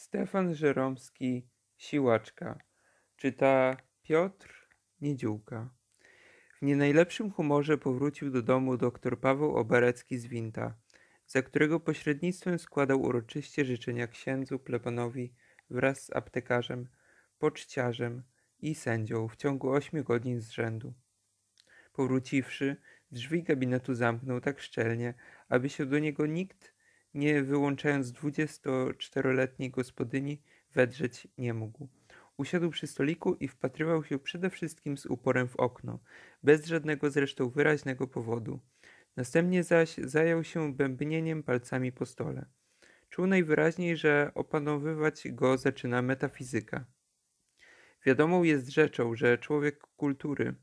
Stefan Żeromski, Siłaczka. Czyta Piotr Niedziółka. W nie najlepszym humorze powrócił do domu dr Paweł Oberecki z Winta, za którego pośrednictwem składał uroczyście życzenia księdzu plebanowi wraz z aptekarzem, poczciarzem i sędzią w ciągu ośmiu godzin z rzędu. Powróciwszy, drzwi gabinetu zamknął tak szczelnie, aby się do niego nikt nie wyłączając 24-letniej gospodyni, wedrzeć nie mógł. Usiadł przy stoliku i wpatrywał się przede wszystkim z uporem w okno, bez żadnego zresztą wyraźnego powodu. Następnie zaś zajął się bębnieniem palcami po stole. Czuł najwyraźniej, że opanowywać go zaczyna metafizyka. Wiadomą jest rzeczą, że człowiek kultury,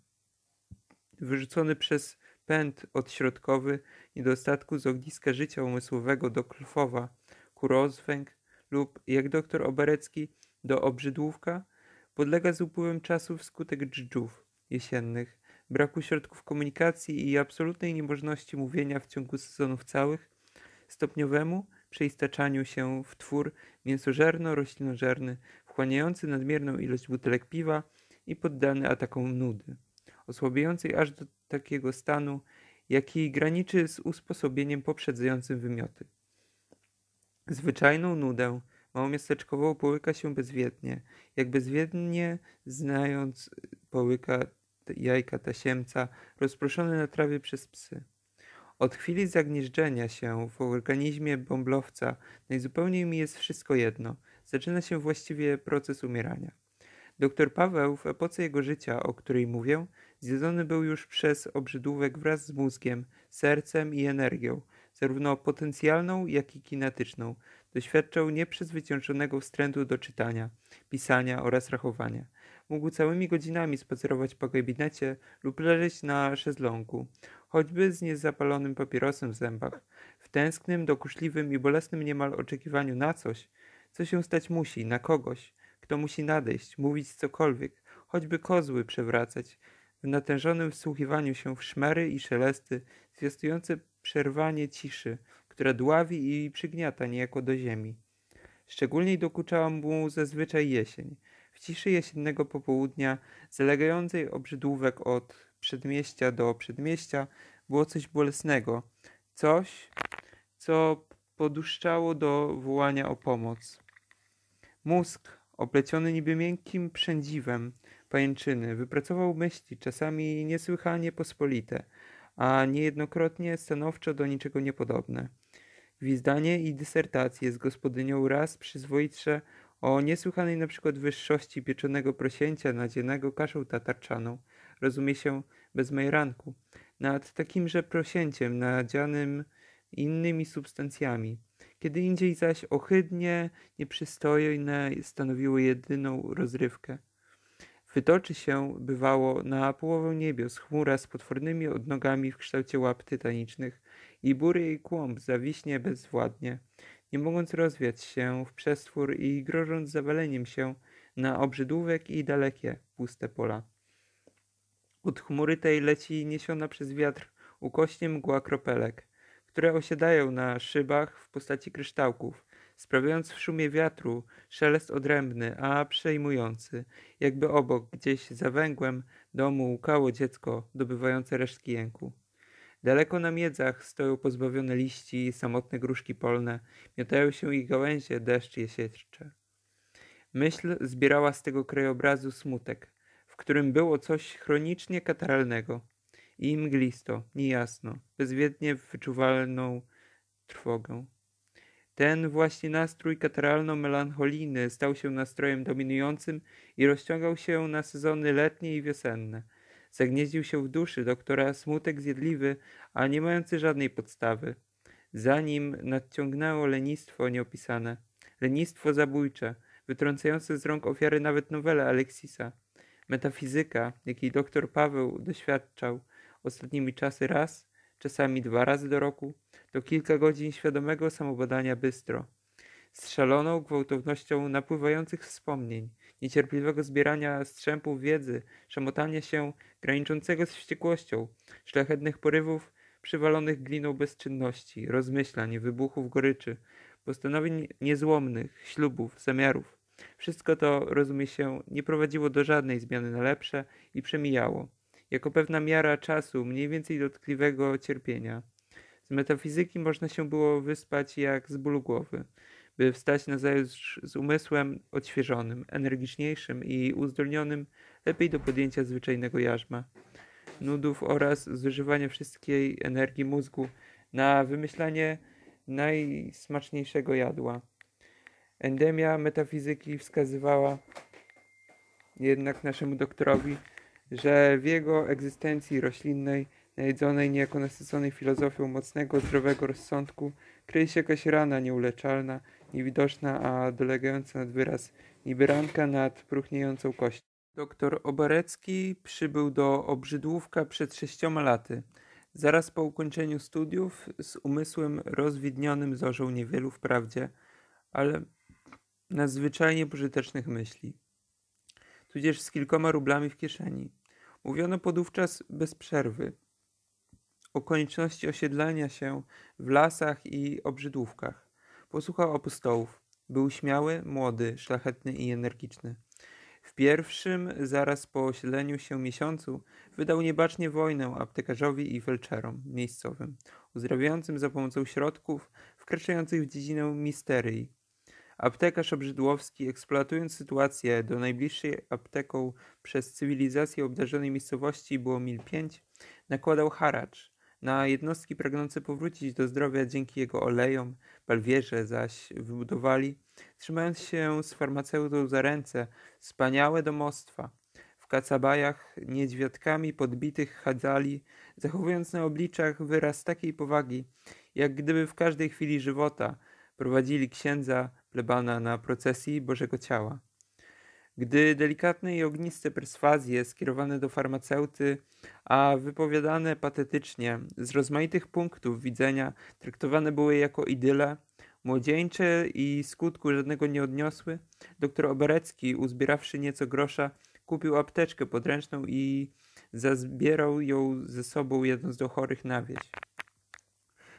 wyrzucony przez pęd odśrodkowy i do z ogniska życia umysłowego do Klwowa, ku rozwęg lub, jak doktor Oberecki, do obrzydłówka, podlega z upływem czasu wskutek dżdżów jesiennych, braku środków komunikacji i absolutnej niemożności mówienia w ciągu sezonów całych, stopniowemu przeistaczaniu się w twór mięsożerno-roślinożerny, wchłaniający nadmierną ilość butelek piwa i poddany atakom nudy, osłabiającej aż do takiego stanu, jaki graniczy z usposobieniem poprzedzającym wymioty. Zwyczajną nudę małomiasteczkową połyka się bezwiednie, jak bezwiednie znając połyka jajka tasiemca rozproszone na trawie przez psy. Od chwili zagnieżdżenia się w organizmie bąblowca najzupełniej mi jest wszystko jedno. Zaczyna się właściwie proces umierania. Doktor Paweł w epoce jego życia, o której mówię, Zjedzony był już przez obrzydówek wraz z mózgiem, sercem i energią, zarówno potencjalną, jak i kinetyczną. Doświadczał nieprzezwyciężonego wstrętu do czytania, pisania oraz rachowania. Mógł całymi godzinami spacerować po gabinecie lub leżeć na szezlągu, choćby z niezapalonym papierosem w zębach, w tęsknym, dokuczliwym i bolesnym niemal oczekiwaniu na coś, co się stać musi, na kogoś, kto musi nadejść, mówić cokolwiek, choćby kozły przewracać, w natężonym wsłuchiwaniu się w szmery i szelesty, zwiastujące przerwanie ciszy, która dławi i przygniata niejako do ziemi. Szczególnie dokuczała mu zazwyczaj jesień. W ciszy jesiennego popołudnia, zalegającej obrzydłówek od przedmieścia do przedmieścia, było coś bolesnego. Coś, co poduszczało do wołania o pomoc. Mózg, opleciony niby miękkim przędziwem, pajęczyny. Wypracował myśli, czasami niesłychanie pospolite, a niejednokrotnie stanowczo do niczego niepodobne. Gwizdanie i dysertacje z gospodynią raz przyzwoitsze o niesłychanej na przykład wyższości pieczonego prosięcia nadzienego kaszą tatarczaną, rozumie się bez majranku, nad takimże prosięciem nadzianym innymi substancjami. Kiedy indziej zaś ohydnie, nieprzystojne stanowiły jedyną rozrywkę. Wytoczy się, bywało, na połowę niebios chmura z potwornymi odnogami w kształcie łap tytanicznych i bury jej kłąb zawiśnie bezwładnie, nie mogąc rozwiać się w przestwór i grożąc zawaleniem się na obrzydłówek i dalekie, puste pola. Od chmury tej leci niesiona przez wiatr ukośnie mgła kropelek, które osiadają na szybach w postaci kryształków, sprawiając w szumie wiatru szelest odrębny, a przejmujący, jakby obok, gdzieś za węgłem domu łukało dziecko dobywające resztki jęku. Daleko na miedzach stoją pozbawione liści samotne gruszki polne, miotają się ich gałęzie, deszcz je Myśl zbierała z tego krajobrazu smutek, w którym było coś chronicznie kataralnego i mglisto, niejasno, bezwiednie wyczuwalną trwogę. Ten właśnie nastrój kataralno-melancholijny stał się nastrojem dominującym i rozciągał się na sezony letnie i wiosenne. Zagnieździł się w duszy doktora smutek zjedliwy, a nie mający żadnej podstawy. Za nim nadciągnęło lenistwo nieopisane, lenistwo zabójcze, wytrącające z rąk ofiary nawet nowele Aleksisa. Metafizyka, jakiej doktor Paweł doświadczał ostatnimi czasy raz, czasami dwa razy do roku, to kilka godzin świadomego samobadania bystro, z szaloną gwałtownością napływających wspomnień, niecierpliwego zbierania strzępów wiedzy, szamotania się, graniczącego z wściekłością, szlachetnych porywów, przywalonych gliną bezczynności, rozmyślań, wybuchów goryczy, postanowień niezłomnych, ślubów, zamiarów. Wszystko to, rozumie się, nie prowadziło do żadnej zmiany na lepsze i przemijało jako pewna miara czasu, mniej więcej dotkliwego cierpienia. Z metafizyki można się było wyspać jak z bólu głowy, by wstać na zajutrz z umysłem odświeżonym, energiczniejszym i uzdolnionym lepiej do podjęcia zwyczajnego jarzma, nudów oraz zużywania wszystkiej energii mózgu na wymyślanie najsmaczniejszego jadła. Endemia metafizyki wskazywała jednak naszemu doktorowi, że w jego egzystencji roślinnej, najedzonej niejako nasyconej filozofią mocnego, zdrowego rozsądku, kryje się jakaś rana nieuleczalna, niewidoczna, a dolegająca nad wyraz, niby ranka nad próchniejącą kością. Doktor Obarecki przybył do Obrzydłówka przed sześcioma laty. Zaraz po ukończeniu studiów, z umysłem rozwidnionym zorzą niewielu wprawdzie, ale nadzwyczajnie pożytecznych myśli, tudzież z kilkoma rublami w kieszeni. Mówiono podówczas bez przerwy o konieczności osiedlania się w lasach i obrzydłówkach. Posłuchał apostołów. Był śmiały, młody, szlachetny i energiczny. W pierwszym, zaraz po osiedleniu się miesiącu, wydał niebacznie wojnę aptekarzowi i felczerom miejscowym, uzdrawiającym za pomocą środków wkraczających w dziedzinę misterii, Aptekarz Obrzydłowski, eksploatując sytuację do najbliższej apteką przez cywilizację obdarzonej miejscowości było mil 5, nakładał haracz na jednostki pragnące powrócić do zdrowia dzięki jego olejom, palwierze zaś wybudowali, trzymając się z farmaceutą za ręce, wspaniałe domostwa. W kacabajach niedźwiadkami podbitych chadzali, zachowując na obliczach wyraz takiej powagi, jak gdyby w każdej chwili żywota prowadzili księdza plebana na procesji Bożego Ciała. Gdy delikatne i ogniste perswazje skierowane do farmaceuty, a wypowiadane patetycznie z rozmaitych punktów widzenia traktowane były jako idyle, młodzieńcze i skutku żadnego nie odniosły, doktor Oberecki, uzbierawszy nieco grosza, kupił apteczkę podręczną i zazbierał ją ze sobą jedną z do chorych na wieś.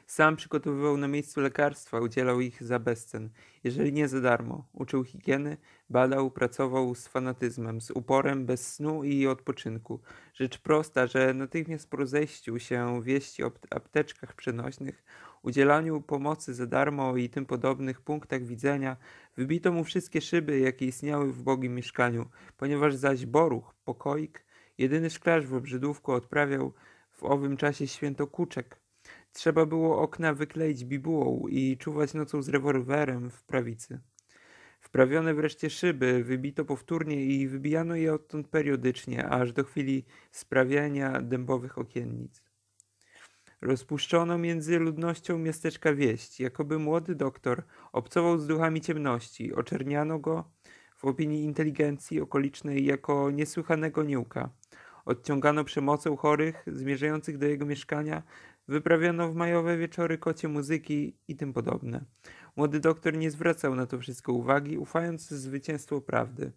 Sam przygotowywał na miejscu lekarstwa, udzielał ich za bezcen, jeżeli nie za darmo. Uczył higieny, badał, pracował z fanatyzmem, z uporem, bez snu i odpoczynku. Rzecz prosta, że natychmiast po rozejściu się wieści o apteczkach przenośnych, udzielaniu pomocy za darmo i tym podobnych punktach widzenia, wybito mu wszystkie szyby, jakie istniały w ubogim mieszkaniu, ponieważ zaś Boruch, pokoik, jedyny szklarz w obrzydówku odprawiał w owym czasie święto kuczek, Trzeba było okna wykleić bibułą i czuwać nocą z rewolwerem w prawicy. Wprawione wreszcie szyby wybito powtórnie i wybijano je odtąd periodycznie, aż do chwili sprawiania dębowych okiennic. Rozpuszczono między ludnością miasteczka wieść, jakoby młody doktor obcował z duchami ciemności, oczerniano go w opinii inteligencji okolicznej jako niesłychanego niuka. Odciągano przemocą chorych, zmierzających do jego mieszkania, Wyprawiano w majowe wieczory kocie muzyki i tym podobne. Młody doktor nie zwracał na to wszystko uwagi, ufając w zwycięstwo prawdy.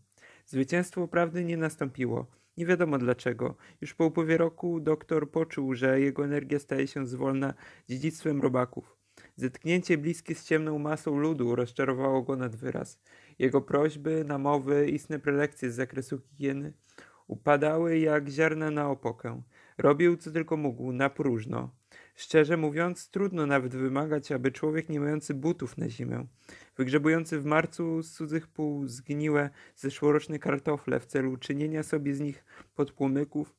Zwycięstwo prawdy nie nastąpiło. Nie wiadomo dlaczego. Już po upływie roku doktor poczuł, że jego energia staje się zwolna dziedzictwem robaków. Zetknięcie bliskie z ciemną masą ludu rozczarowało go nad wyraz. Jego prośby, namowy, istne prelekcje z zakresu higieny – Upadały jak ziarna na opokę. Robił co tylko mógł, na próżno. Szczerze mówiąc, trudno nawet wymagać, aby człowiek nie mający butów na zimę, wygrzebujący w marcu z cudzych pół zgniłe zeszłoroczne kartofle w celu czynienia sobie z nich podpłomyków,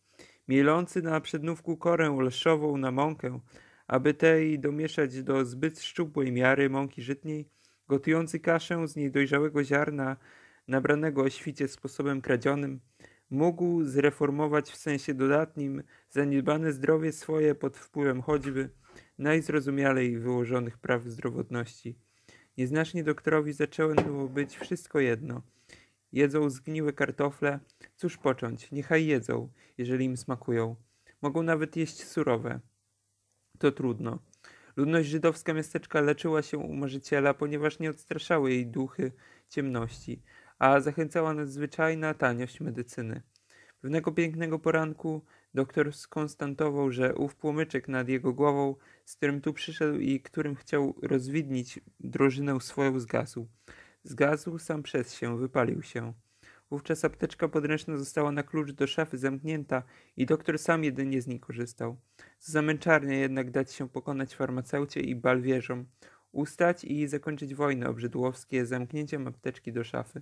mielący na przednówku korę lszową na mąkę, aby tej domieszać do zbyt szczupłej miary mąki żytniej, gotujący kaszę z niej dojrzałego ziarna, nabranego o świcie sposobem kradzionym, mógł zreformować w sensie dodatnim zaniedbane zdrowie swoje pod wpływem choćby najzrozumialej wyłożonych praw zdrowotności. Nieznacznie doktorowi zaczęło być wszystko jedno. Jedzą zgniłe kartofle, cóż począć, niechaj jedzą, jeżeli im smakują. Mogą nawet jeść surowe. To trudno. Ludność żydowska miasteczka leczyła się u marzyciela, ponieważ nie odstraszały jej duchy ciemności a zachęcała nadzwyczajna taniość medycyny. Pewnego pięknego poranku doktor skonstantował, że ów płomyczek nad jego głową, z którym tu przyszedł i którym chciał rozwidnić drożynę swoją, zgasł. Zgasł sam przez się, wypalił się. Wówczas apteczka podręczna została na klucz do szafy zamknięta i doktor sam jedynie z niej korzystał. Zamęczarnie jednak dać się pokonać farmaceucie i balwierzom. Ustać i zakończyć wojnę obrzydłowskie zamknięciem apteczki do szafy.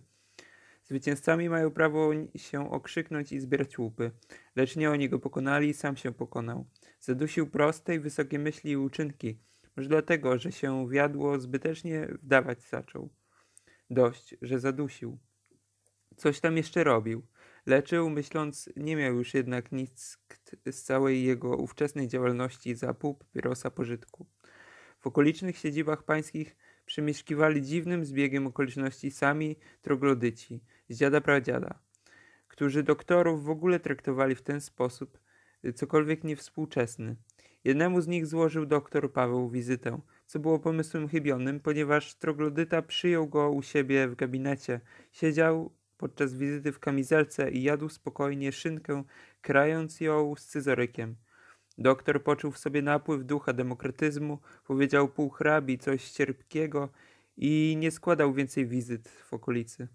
Zwycięzcami mają prawo się okrzyknąć i zbierać łupy. Lecz nie oni go pokonali sam się pokonał. Zadusił proste i wysokie myśli i uczynki. Może dlatego, że się wiadło zbytecznie wdawać zaczął. Dość, że zadusił. Coś tam jeszcze robił. Leczył, myśląc, nie miał już jednak nic z całej jego ówczesnej działalności za pół papierosa pożytku. W okolicznych siedzibach pańskich przemieszkiwali dziwnym zbiegiem okoliczności sami troglodyci, z dziada pradziada, którzy doktorów w ogóle traktowali w ten sposób, y, cokolwiek niewspółczesny. Jednemu z nich złożył doktor Paweł wizytę, co było pomysłem chybionym, ponieważ troglodyta przyjął go u siebie w gabinecie. Siedział podczas wizyty w kamizelce i jadł spokojnie szynkę, krając ją scyzorykiem. Doktor poczuł w sobie napływ ducha demokratyzmu, powiedział hrabi coś cierpkiego i nie składał więcej wizyt w okolicy.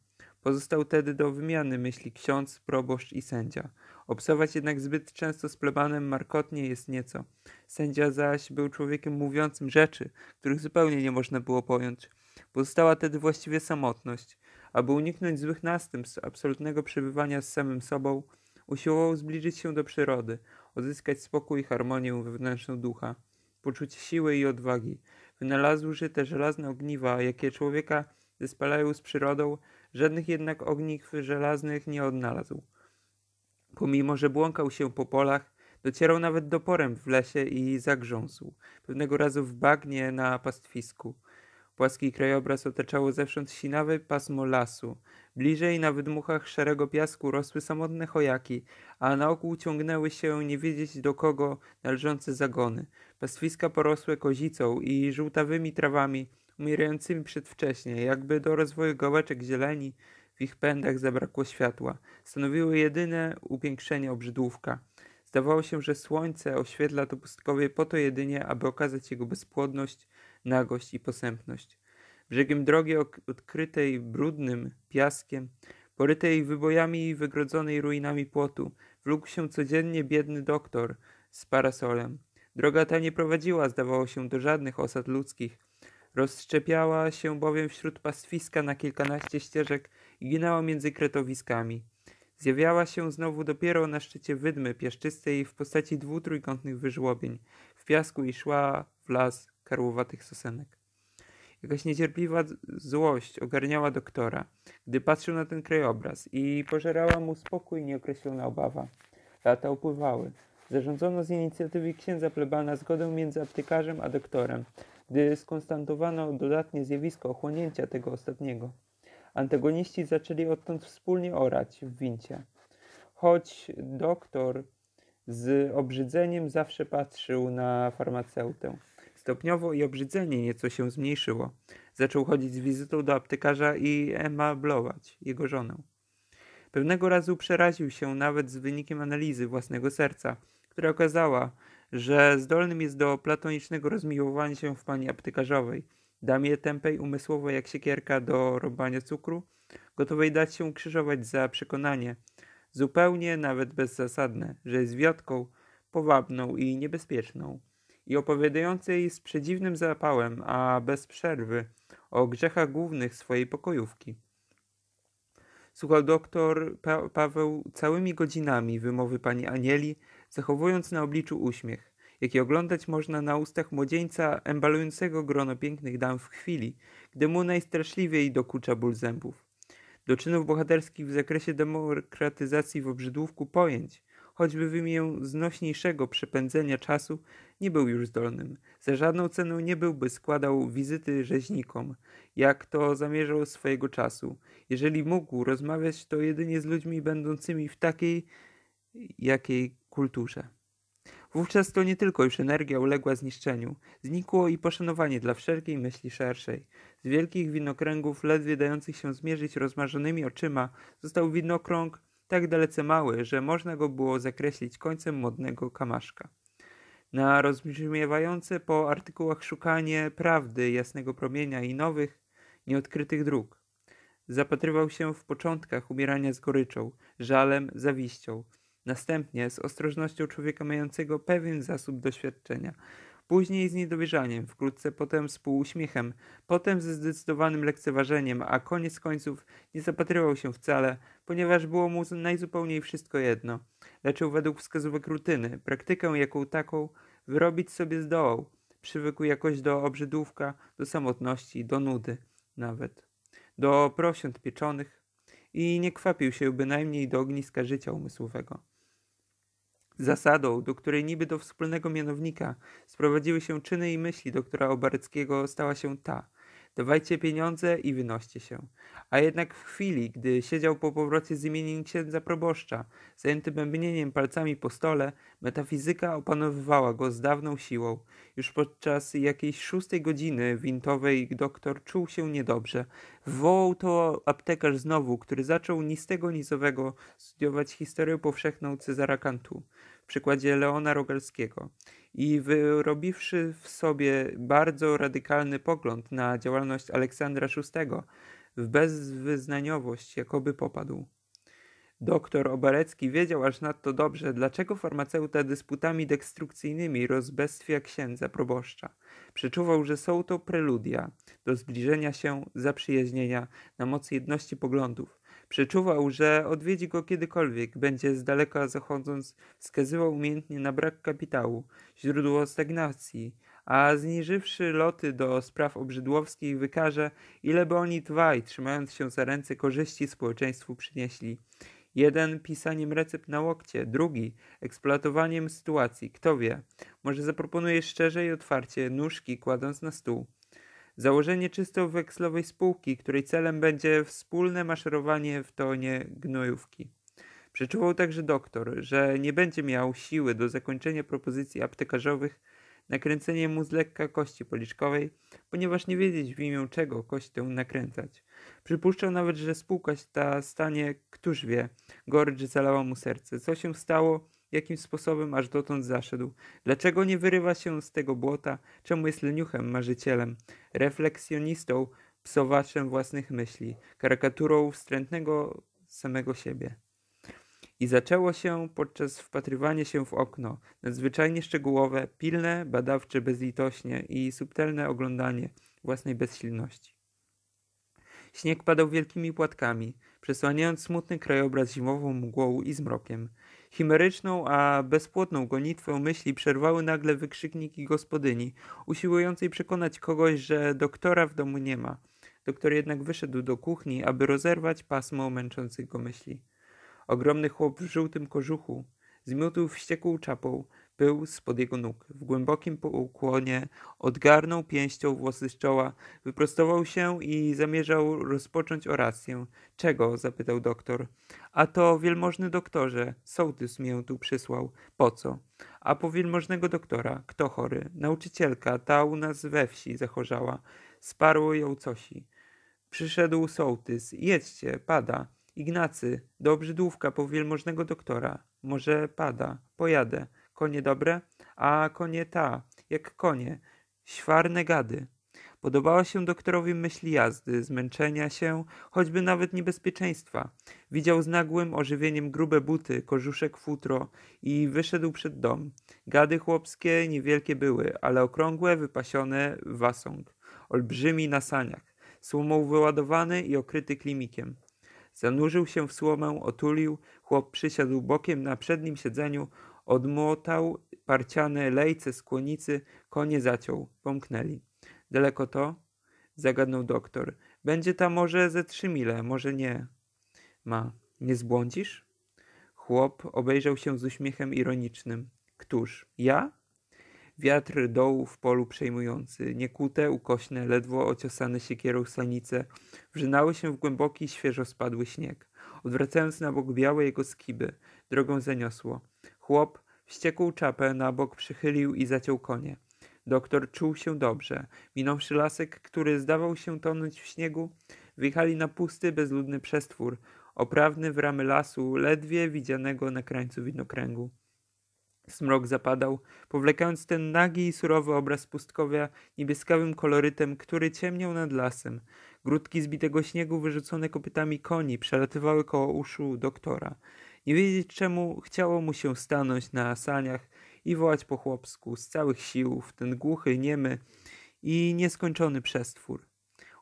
Pozostał tedy do wymiany myśli ksiądz, proboszcz i sędzia. Obsować jednak zbyt często z plebanem markotnie jest nieco. Sędzia zaś był człowiekiem mówiącym rzeczy, których zupełnie nie można było pojąć. Pozostała tedy właściwie samotność. Aby uniknąć złych następstw absolutnego przebywania z samym sobą, usiłował zbliżyć się do przyrody, odzyskać spokój i harmonię wewnętrzną ducha, poczucie siły i odwagi. Wynalazł że te żelazne ogniwa, jakie człowieka zespalają z przyrodą, Żadnych jednak ogniw żelaznych nie odnalazł. Pomimo, że błąkał się po polach, docierał nawet do poręb w lesie i zagrząsł. Pewnego razu w bagnie na pastwisku. Płaski krajobraz otaczało zewsząd sinawe pasmo lasu. Bliżej na wydmuchach szarego piasku rosły samotne chojaki, a na oku ciągnęły się nie wiedzieć do kogo należące zagony. Pastwiska porosłe kozicą i żółtawymi trawami, umierającymi przedwcześnie, jakby do rozwoju gałeczek zieleni w ich pędach zabrakło światła. Stanowiły jedyne upiększenie obrzydłówka. Zdawało się, że słońce oświetla to pustkowie po to jedynie, aby okazać jego bezpłodność, nagość i posępność. Brzegiem drogi odkrytej brudnym piaskiem, porytej wybojami i wygrodzonej ruinami płotu, wlókł się codziennie biedny doktor z parasolem. Droga ta nie prowadziła, zdawało się, do żadnych osad ludzkich, Rozszczepiała się bowiem wśród pastwiska na kilkanaście ścieżek i ginęła między kretowiskami. Zjawiała się znowu dopiero na szczycie wydmy piaszczystej w postaci dwu trójkątnych wyżłobień w piasku i szła w las karłowatych sosenek. Jakaś niecierpliwa złość ogarniała doktora, gdy patrzył na ten krajobraz i pożerała mu spokój i nieokreślona obawa. Lata upływały. Zarządzono z inicjatywy księdza plebana zgodę między aptekarzem a doktorem, gdy skonstatowano dodatnie zjawisko ochłonięcia tego ostatniego. Antagoniści zaczęli odtąd wspólnie orać w wincie. Choć doktor z obrzydzeniem zawsze patrzył na farmaceutę. Stopniowo i obrzydzenie nieco się zmniejszyło. Zaczął chodzić z wizytą do aptekarza i emablować jego żonę. Pewnego razu przeraził się nawet z wynikiem analizy własnego serca, która okazała, że zdolnym jest do platonicznego rozmiłowania się w pani aptekarzowej. Damie tępej umysłowo jak siekierka do robania cukru, gotowej dać się krzyżować za przekonanie, zupełnie nawet bezzasadne, że jest wiotką, powabną i niebezpieczną, i opowiadającej z przedziwnym zapałem, a bez przerwy, o grzechach głównych swojej pokojówki. Słuchał doktor pa Paweł całymi godzinami wymowy pani Anieli, zachowując na obliczu uśmiech, jaki oglądać można na ustach młodzieńca embalującego grono pięknych dam w chwili, gdy mu najstraszliwiej dokucza ból zębów. Do czynów bohaterskich w zakresie demokratyzacji w obrzydłówku pojęć, choćby w imię znośniejszego przepędzenia czasu, nie był już zdolnym. Za żadną cenę nie byłby składał wizyty rzeźnikom, jak to zamierzał swojego czasu. Jeżeli mógł rozmawiać, to jedynie z ludźmi będącymi w takiej, jakiej kulturze. Wówczas to nie tylko już energia uległa zniszczeniu, znikło i poszanowanie dla wszelkiej myśli szerszej. Z wielkich widnokręgów, ledwie dających się zmierzyć rozmarzonymi oczyma, został widnokrąg tak dalece mały, że można go było zakreślić końcem modnego kamaszka. Na rozbrzmiewające po artykułach szukanie prawdy, jasnego promienia i nowych, nieodkrytych dróg. Zapatrywał się w początkach umierania z goryczą, żalem, zawiścią – Następnie z ostrożnością człowieka mającego pewien zasób doświadczenia. Później z niedowierzaniem, wkrótce potem z półuśmiechem, potem ze zdecydowanym lekceważeniem, a koniec końców nie zapatrywał się wcale, ponieważ było mu najzupełniej wszystko jedno. Leczył według wskazówek rutyny, praktykę jaką taką wyrobić sobie zdołał. Przywykł jakoś do obrzydówka, do samotności, do nudy nawet, do prosiąt pieczonych i nie kwapił się bynajmniej do ogniska życia umysłowego. Zasadą, do której niby do wspólnego mianownika sprowadziły się czyny i myśli doktora Obaryckiego, stała się ta – Dawajcie pieniądze i wynoście się. A jednak w chwili, gdy siedział po powrocie z imieniem księdza proboszcza, zajęty bębnieniem palcami po stole, metafizyka opanowywała go z dawną siłą. Już podczas jakiejś szóstej godziny wintowej doktor czuł się niedobrze. Wołał to aptekarz znowu, który zaczął nistego nizowego studiować historię powszechną Cezara Kantu w przykładzie Leona Rogalskiego i wyrobiwszy w sobie bardzo radykalny pogląd na działalność Aleksandra VI, w bezwyznaniowość jakoby popadł. Doktor Obarecki wiedział aż nadto dobrze, dlaczego farmaceuta dysputami dekstrukcyjnymi rozbestwia księdza proboszcza. Przeczuwał, że są to preludia do zbliżenia się, zaprzyjaźnienia na mocy jedności poglądów, Przeczuwał, że odwiedzi go kiedykolwiek, będzie z daleka zachodząc, wskazywał umiejętnie na brak kapitału, źródło stagnacji, a zniżywszy loty do spraw obrzydłowskich wykaże, ileby oni dwaj, trzymając się za ręce, korzyści społeczeństwu przynieśli. Jeden pisaniem recept na łokcie, drugi eksploatowaniem sytuacji. Kto wie, może zaproponuje szczerze i otwarcie nóżki kładąc na stół. Założenie czysto wekslowej spółki, której celem będzie wspólne maszerowanie w tonie gnojówki. Przeczuwał także doktor, że nie będzie miał siły do zakończenia propozycji aptekarzowych, nakręcenie mu z lekka kości policzkowej, ponieważ nie wiedzieć w imię czego kość tę nakręcać. Przypuszczał nawet, że spółka ta stanie, któż wie, gorycz zalała mu serce. Co się stało, jakim sposobem aż dotąd zaszedł. Dlaczego nie wyrywa się z tego błota? Czemu jest leniuchem, marzycielem, refleksjonistą, psowaczem własnych myśli, karykaturą wstrętnego samego siebie? I zaczęło się podczas wpatrywania się w okno, nadzwyczajnie szczegółowe, pilne, badawcze, bezlitośnie i subtelne oglądanie własnej bezsilności. Śnieg padał wielkimi płatkami, przysłaniając smutny krajobraz zimową mgłą i zmrokiem. Chimeryczną, a bezpłodną gonitwę myśli przerwały nagle wykrzykniki gospodyni, usiłującej przekonać kogoś, że doktora w domu nie ma. Doktor jednak wyszedł do kuchni, aby rozerwać pasmo męczących go myśli. Ogromny chłop w żółtym kożuchu zmiótł wściekłą czapą, pył spod jego nóg. W głębokim ukłonie odgarnął pięścią włosy z czoła, wyprostował się i zamierzał rozpocząć orację. Czego? zapytał doktor. A to wielmożny doktorze, sołtys mię tu przysłał. Po co? A po wielmożnego doktora. Kto chory? Nauczycielka, ta u nas we wsi zachorzała. Sparło ją cosi. Przyszedł sołtys. Jedźcie, pada. Ignacy, do obrzydłówka po wielmożnego doktora. Może pada. Pojadę konie dobre, a konie ta, jak konie, świarne gady. Podobała się doktorowi myśli jazdy, zmęczenia się, choćby nawet niebezpieczeństwa. Widział z nagłym ożywieniem grube buty, kożuszek, futro i wyszedł przed dom. Gady chłopskie niewielkie były, ale okrągłe, wypasione wasąg, olbrzymi na saniach, słomą wyładowany i okryty klimikiem. Zanurzył się w słomę, otulił, chłop przysiadł bokiem na przednim siedzeniu, Odmotał parciane lejce z kłonicy, konie zaciął. Pomknęli. Daleko to? Zagadnął doktor. Będzie tam może ze trzy mile, może nie. Ma. Nie zbłądzisz? Chłop obejrzał się z uśmiechem ironicznym. Któż? Ja? Wiatr dołu w polu przejmujący, niekute, ukośne, ledwo ociosane siekierą sanice, wrzynały się w głęboki, świeżo spadły śnieg, odwracając na bok białe jego skiby. Drogą zaniosło. Chłop wściekł czapę na bok przychylił i zaciął konie. Doktor czuł się dobrze. Minąwszy lasek, który zdawał się tonąć w śniegu, wyjechali na pusty, bezludny przestwór, oprawny w ramy lasu, ledwie widzianego na krańcu widnokręgu. Smrok zapadał, powlekając ten nagi i surowy obraz pustkowia niebieskawym kolorytem, który ciemniał nad lasem. Grudki zbitego śniegu wyrzucone kopytami koni przelatywały koło uszu doktora. Nie wiedzieć czemu chciało mu się stanąć na saniach i wołać po chłopsku z całych sił w ten głuchy, niemy i nieskończony przestwór,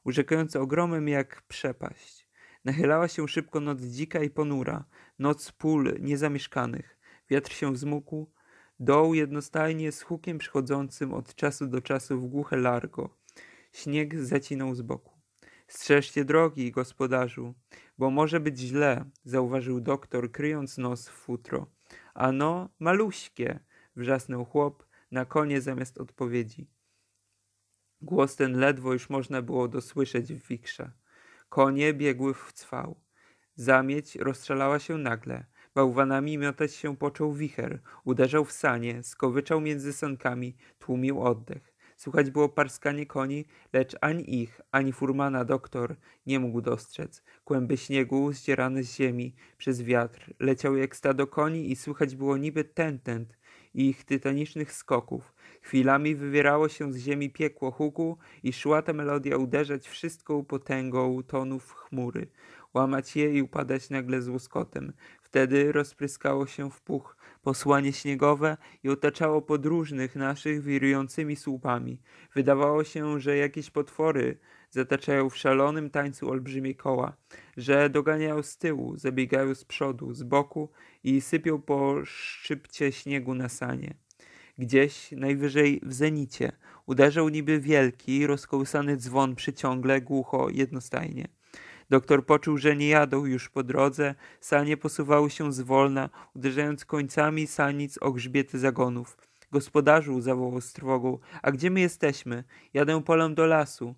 urzekający ogromem jak przepaść. Nachylała się szybko noc dzika i ponura, noc pól niezamieszkanych. Wiatr się wzmógł, doł jednostajnie z hukiem przychodzącym od czasu do czasu w głuche largo. Śnieg zacinał z boku. Strzeżcie drogi, gospodarzu, bo może być źle, zauważył doktor, kryjąc nos w futro. Ano, maluśkie, wrzasnął chłop na konie zamiast odpowiedzi. Głos ten ledwo już można było dosłyszeć w wikrze. Konie biegły w cwał. Zamieć rozstrzelała się nagle. Bałwanami miotać się począł wicher. Uderzał w sanie, skowyczał między sankami, tłumił oddech. Słychać było parskanie koni, lecz ani ich, ani furmana doktor nie mógł dostrzec. Kłęby śniegu zdzierane z ziemi przez wiatr leciały jak stado koni i słychać było niby tentent ich tytanicznych skoków. Chwilami wywierało się z ziemi piekło huku i szła ta melodia uderzać wszystką potęgą tonów chmury łamać je i upadać nagle z łuskotem. Wtedy rozpryskało się w puch posłanie śniegowe i otaczało podróżnych naszych wirującymi słupami. Wydawało się, że jakieś potwory zataczają w szalonym tańcu olbrzymie koła, że doganiają z tyłu, zabiegają z przodu, z boku i sypią po szczypcie śniegu na sanie. Gdzieś najwyżej w zenicie uderzał niby wielki, rozkołysany dzwon przyciągle, głucho, jednostajnie. Doktor poczuł, że nie jadą już po drodze, sanie posuwały się zwolna, uderzając końcami sanic o grzbiety zagonów. Gospodarzu, zawołał z trwogą, a gdzie my jesteśmy? Jadę polem do lasu,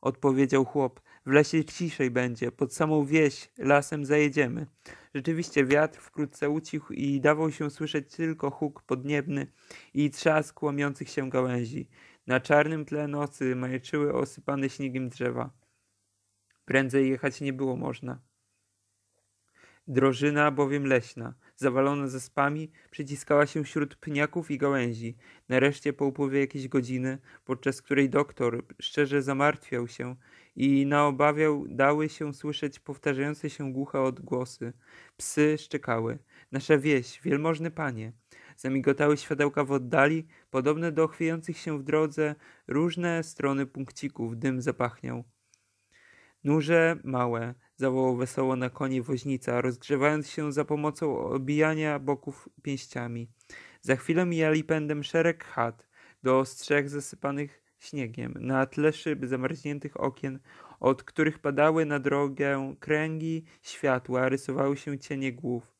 odpowiedział chłop. W lesie ciszej będzie, pod samą wieś, lasem zajedziemy. Rzeczywiście wiatr wkrótce ucichł i dawał się słyszeć tylko huk podniebny i trzask łamiących się gałęzi. Na czarnym tle nocy majeczyły osypane śniegiem drzewa. Prędzej jechać nie było można. Drożyna bowiem leśna, zawalona zespami, przyciskała się wśród pniaków i gałęzi. Nareszcie po upływie jakiejś godziny, podczas której doktor szczerze zamartwiał się i naobawiał, dały się słyszeć powtarzające się głuche odgłosy. Psy szczekały. Nasza wieś, wielmożny panie. Zamigotały światełka w oddali, podobne do chwiejących się w drodze różne strony punkcików, dym zapachniał. Nurze małe, zawołał wesoło na konie woźnica, rozgrzewając się za pomocą obijania boków pięściami. Za chwilę mijali pędem szereg chat, do strzech zasypanych śniegiem, na tle szyb zamarzniętych okien, od których padały na drogę kręgi światła, rysowały się cienie głów.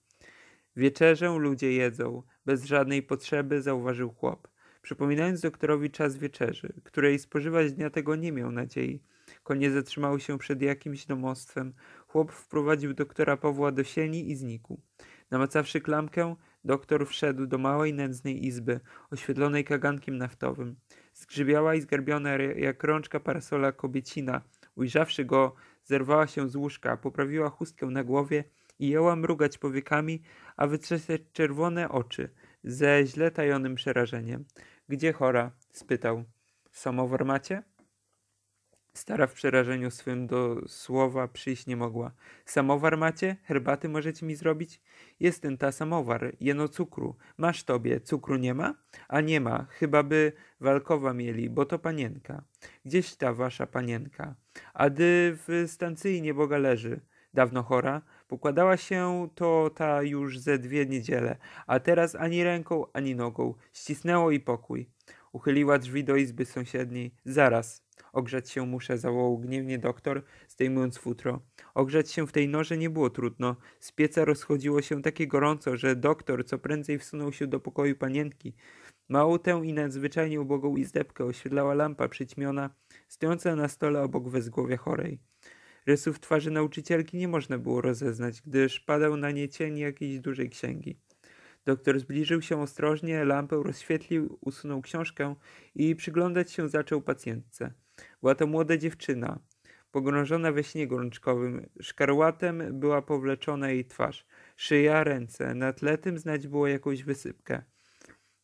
Wieczerzę ludzie jedzą, bez żadnej potrzeby, zauważył chłop, przypominając doktorowi czas wieczerzy, której spożywać dnia tego nie miał nadziei. Konie zatrzymały się przed jakimś domostwem. Chłop wprowadził doktora Pawła do sieni i znikł. Namacawszy klamkę, doktor wszedł do małej, nędznej izby, oświetlonej kagankiem naftowym. Zgrzybiała i zgarbiona jak rączka parasola kobiecina, ujrzawszy go, zerwała się z łóżka, poprawiła chustkę na głowie i jęła mrugać powiekami, a wytrzesać czerwone oczy, ze źle tajonym przerażeniem. Gdzie chora? spytał. Samowar macie? Stara w przerażeniu swym do słowa przyjść nie mogła. Samowar macie? Herbaty możecie mi zrobić? Jest ten ta samowar, jeno cukru. Masz tobie, cukru nie ma? A nie ma, chyba by walkowa mieli, bo to panienka. Gdzieś ta wasza panienka. A dy w stancyi nieboga leży, dawno chora. Pokładała się to ta już ze dwie niedziele, a teraz ani ręką, ani nogą. Ścisnęło i pokój. Uchyliła drzwi do izby sąsiedniej. Zaraz, Ogrzać się muszę, zawołał gniewnie doktor, zdejmując futro. Ogrzać się w tej norze nie było trudno. Z pieca rozchodziło się takie gorąco, że doktor co prędzej wsunął się do pokoju panienki. Małą tę i nadzwyczajnie ubogą izdebkę oświetlała lampa przyćmiona, stojąca na stole obok wezgłowia chorej. Rysów twarzy nauczycielki nie można było rozeznać, gdyż padał na nie cień jakiejś dużej księgi. Doktor zbliżył się ostrożnie, lampę rozświetlił, usunął książkę i przyglądać się zaczął pacjentce. Była to młoda dziewczyna. Pogrążona we śnie gorączkowym, szkarłatem była powleczona jej twarz, szyja, ręce. Na tle tym znać było jakąś wysypkę.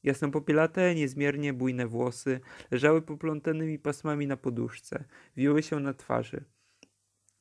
Jasnopopielate, niezmiernie bujne włosy leżały poplątanymi pasmami na poduszce, wiły się na twarzy.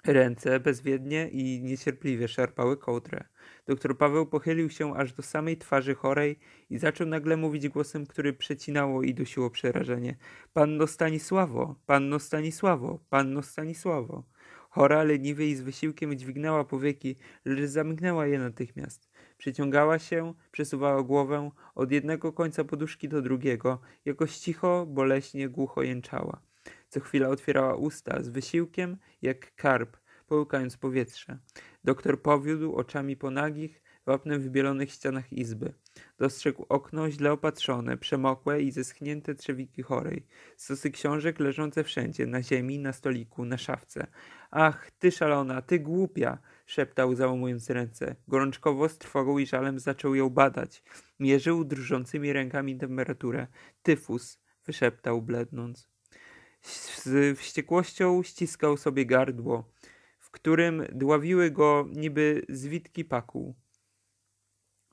Ręce bezwiednie i niecierpliwie szarpały kołdrę. Doktor Paweł pochylił się aż do samej twarzy chorej i zaczął nagle mówić głosem, który przecinało i dusiło przerażenie. Panno Stanisławo, panno Stanisławo, panno Stanisławo. Chora leniwie i z wysiłkiem dźwignęła powieki, lecz zamknęła je natychmiast. Przyciągała się, przesuwała głowę od jednego końca poduszki do drugiego, jakoś cicho, boleśnie, głucho jęczała. Co chwila otwierała usta z wysiłkiem, jak karp, połykając powietrze. Doktor powiódł oczami po nagich, wapnem wybielonych ścianach izby. Dostrzegł okno źle opatrzone, przemokłe i zeschnięte trzewiki chorej. Stosy książek leżące wszędzie, na ziemi, na stoliku, na szafce. Ach, ty szalona, ty głupia! szeptał, załamując ręce. Gorączkowo, z trwogą i żalem zaczął ją badać. Mierzył drżącymi rękami temperaturę. Tyfus, wyszeptał, blednąc. Z wściekłością ściskał sobie gardło, w którym dławiły go niby zwitki paku.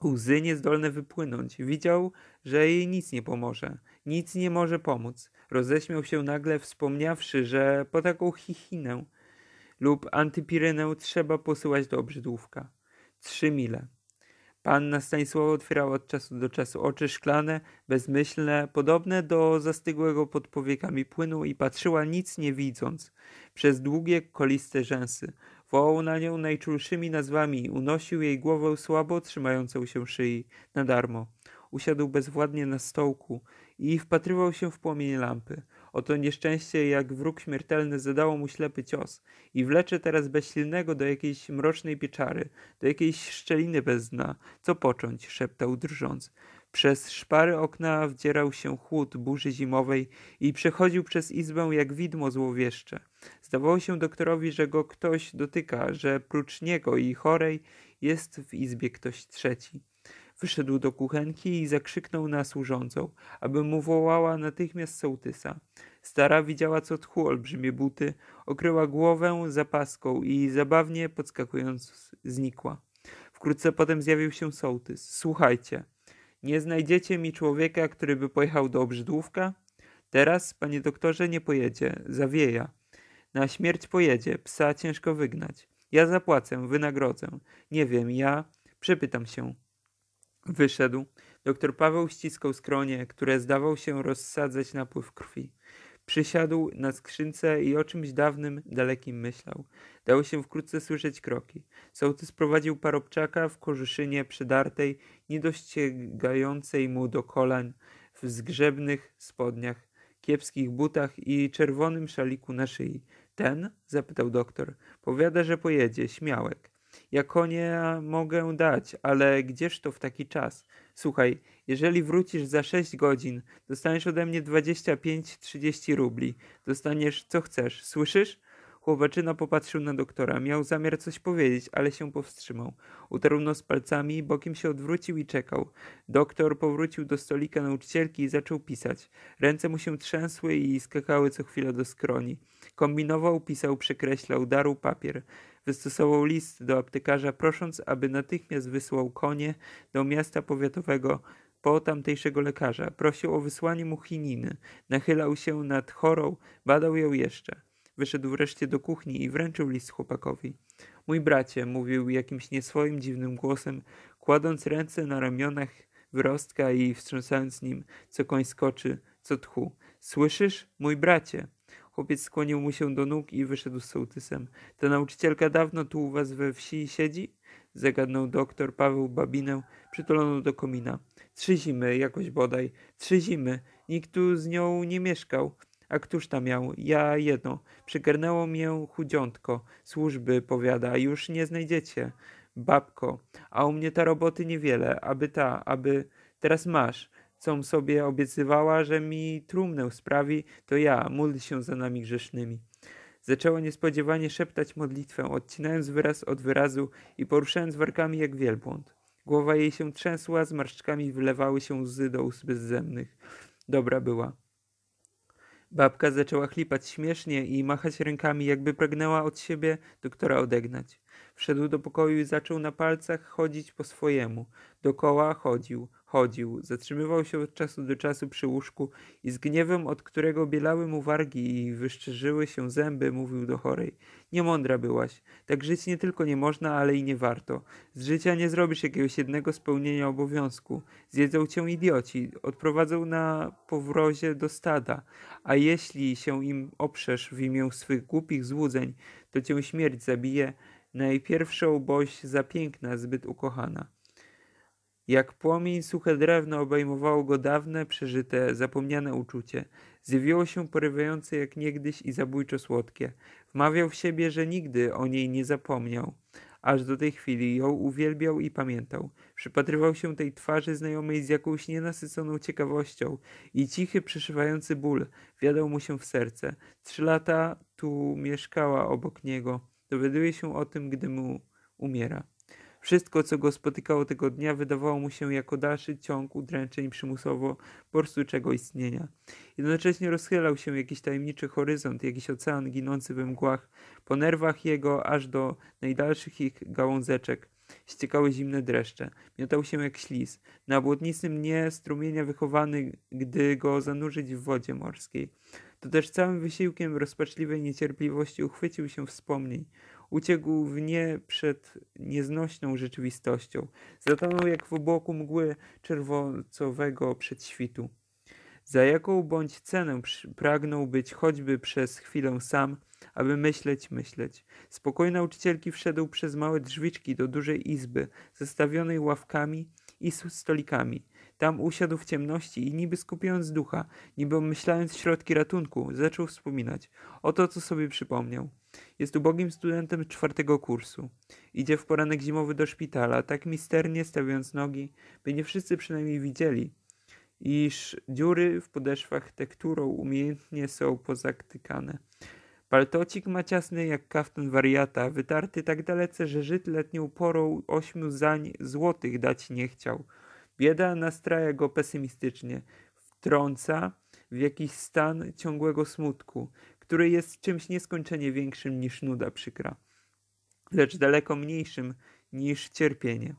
Łzy niezdolne wypłynąć. Widział, że jej nic nie pomoże. Nic nie może pomóc. Roześmiał się nagle, wspomniawszy, że po taką chichinę lub antypirynę trzeba posyłać do obrzydłówka. Trzy mile. Panna Stanisława otwierała od czasu do czasu oczy szklane, bezmyślne, podobne do zastygłego pod powiekami płynu i patrzyła nic nie widząc, przez długie, koliste rzęsy. Wołał na nią najczulszymi nazwami, unosił jej głowę słabo trzymającą się szyi, na darmo usiadł bezwładnie na stołku i wpatrywał się w płomień lampy. Oto nieszczęście, jak wróg śmiertelny, zadało mu ślepy cios i wlecze teraz bezsilnego do jakiejś mrocznej pieczary, do jakiejś szczeliny bez dna. Co począć? szeptał drżąc. Przez szpary okna wdzierał się chłód burzy zimowej i przechodził przez izbę jak widmo złowieszcze. Zdawało się doktorowi, że go ktoś dotyka, że prócz niego i chorej jest w izbie ktoś trzeci. Wyszedł do kuchenki i zakrzyknął na służącą, aby mu wołała natychmiast sołtysa. Stara widziała co tchu olbrzymie buty, okryła głowę zapaską i zabawnie podskakując znikła. Wkrótce potem zjawił się sołtys. Słuchajcie, nie znajdziecie mi człowieka, który by pojechał do obrzydłówka? Teraz, panie doktorze, nie pojedzie, zawieja. Na śmierć pojedzie, psa ciężko wygnać. Ja zapłacę, wynagrodzę. Nie wiem, ja przepytam się. Wyszedł. Doktor Paweł ściskał skronie, które zdawał się rozsadzać napływ krwi. Przysiadł na skrzynce i o czymś dawnym, dalekim myślał. Dało się wkrótce słyszeć kroki. Sołtys prowadził parobczaka w korzyszynie przedartej, niedościgającej mu do kolan, w zgrzebnych spodniach, kiepskich butach i czerwonym szaliku na szyi. Ten? zapytał doktor. Powiada, że pojedzie, śmiałek. Jak konia mogę dać, ale gdzież to w taki czas? Słuchaj, jeżeli wrócisz za 6 godzin, dostaniesz ode mnie 25-30 rubli. Dostaniesz co chcesz, słyszysz? Chłopaczyna popatrzył na doktora. Miał zamiar coś powiedzieć, ale się powstrzymał. Utarł nos palcami, bokiem się odwrócił i czekał. Doktor powrócił do stolika nauczycielki i zaczął pisać. Ręce mu się trzęsły i skakały co chwila do skroni. Kombinował, pisał, przekreślał, darł papier. Wystosował list do aptekarza, prosząc, aby natychmiast wysłał konie do miasta powiatowego po tamtejszego lekarza. Prosił o wysłanie mu chininy. Nachylał się nad chorą, badał ją jeszcze. Wyszedł wreszcie do kuchni i wręczył list chłopakowi. Mój bracie, mówił jakimś nieswoim dziwnym głosem, kładąc ręce na ramionach wyrostka i wstrząsając nim, co koń skoczy, co tchu. Słyszysz, mój bracie? Chłopiec skłonił mu się do nóg i wyszedł z sołtysem. Ta nauczycielka dawno tu u was we wsi siedzi? Zagadnął doktor Paweł Babinę, przytuloną do komina. Trzy zimy, jakoś bodaj. Trzy zimy. Nikt tu z nią nie mieszkał. A któż tam miał? Ja jedno. Przygarnęło mię chudziątko. Służby, powiada, już nie znajdziecie. Babko, a u mnie ta roboty niewiele, aby ta, aby... Teraz masz com sobie obiecywała, że mi trumnę sprawi, to ja, módl się za nami grzesznymi. Zaczęła niespodziewanie szeptać modlitwę, odcinając wyraz od wyrazu i poruszając warkami jak wielbłąd. Głowa jej się trzęsła, z marszczkami wylewały się łzy do ust bezzemnych. Dobra była. Babka zaczęła chlipać śmiesznie i machać rękami, jakby pragnęła od siebie doktora odegnać. Wszedł do pokoju i zaczął na palcach chodzić po swojemu. Dokoła chodził, Chodził, zatrzymywał się od czasu do czasu przy łóżku i z gniewem, od którego bielały mu wargi i wyszczerzyły się zęby, mówił do chorej. Niemądra byłaś. Tak żyć nie tylko nie można, ale i nie warto. Z życia nie zrobisz jakiegoś jednego spełnienia obowiązku. Zjedzą cię idioci, odprowadzą na powrozie do stada, a jeśli się im oprzesz w imię swych głupich złudzeń, to cię śmierć zabije, najpierwszą boś za piękna, zbyt ukochana. Jak płomień suche drewno obejmowało go dawne, przeżyte, zapomniane uczucie. Zjawiło się porywające jak niegdyś i zabójczo słodkie. Wmawiał w siebie, że nigdy o niej nie zapomniał. Aż do tej chwili ją uwielbiał i pamiętał. Przypatrywał się tej twarzy znajomej z jakąś nienasyconą ciekawością i cichy, przeszywający ból wiadał mu się w serce. Trzy lata tu mieszkała obok niego. Dowiaduje się o tym, gdy mu umiera. Wszystko, co go spotykało tego dnia, wydawało mu się jako dalszy ciąg udręczeń przymusowo borsuczego istnienia. Jednocześnie rozchylał się jakiś tajemniczy horyzont, jakiś ocean ginący we mgłach, po nerwach jego aż do najdalszych ich gałązeczek ściekały zimne dreszcze. Miotał się jak śliz. Na błotnistym dnie strumienia wychowany, gdy go zanurzyć w wodzie morskiej. To też całym wysiłkiem rozpaczliwej niecierpliwości uchwycił się wspomnień. Uciekł w nie przed nieznośną rzeczywistością. Zatonął jak w obłoku mgły czerwocowego przedświtu. Za jaką bądź cenę pragnął być choćby przez chwilę sam, aby myśleć, myśleć. Spokój nauczycielki wszedł przez małe drzwiczki do dużej izby, zestawionej ławkami i stolikami. Tam usiadł w ciemności i niby skupiając ducha, niby myślając środki ratunku, zaczął wspominać o to, co sobie przypomniał. Jest ubogim studentem czwartego kursu. Idzie w poranek zimowy do szpitala, tak misternie stawiając nogi, by nie wszyscy przynajmniej widzieli, iż dziury w podeszwach tekturą umiejętnie są pozaktykane. Paltocik ciasny jak kaftan wariata, wytarty tak dalece, że Żyd letnią porą ośmiu zań złotych dać nie chciał – Bieda nastraja go pesymistycznie, wtrąca w jakiś stan ciągłego smutku, który jest czymś nieskończenie większym niż nuda przykra, lecz daleko mniejszym niż cierpienie.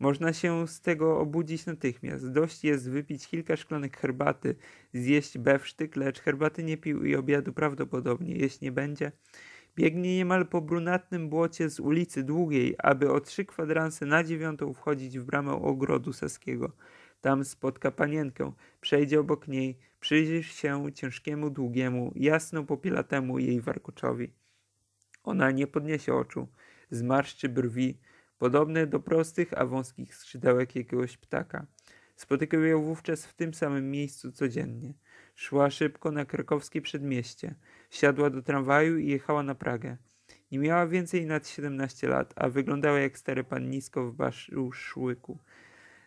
Można się z tego obudzić natychmiast. Dość jest wypić kilka szklanek herbaty, zjeść bewsztyk, lecz herbaty nie pił i obiadu prawdopodobnie, jeśli nie będzie, Biegnie niemal po brunatnym błocie z ulicy Długiej, aby o trzy kwadranse na dziewiątą wchodzić w bramę ogrodu Saskiego. Tam spotka panienkę, przejdzie obok niej, przyjrzy się ciężkiemu, długiemu, jasno popielatemu jej warkoczowi. Ona nie podniesie oczu, zmarszczy brwi, podobne do prostych, a wąskich skrzydełek jakiegoś ptaka. Spotykał ją wówczas w tym samym miejscu codziennie. Szła szybko na krakowskie przedmieście – Siadła do tramwaju i jechała na Pragę. Nie miała więcej nad 17 lat, a wyglądała jak stary pan Nisko w baszu szłyku.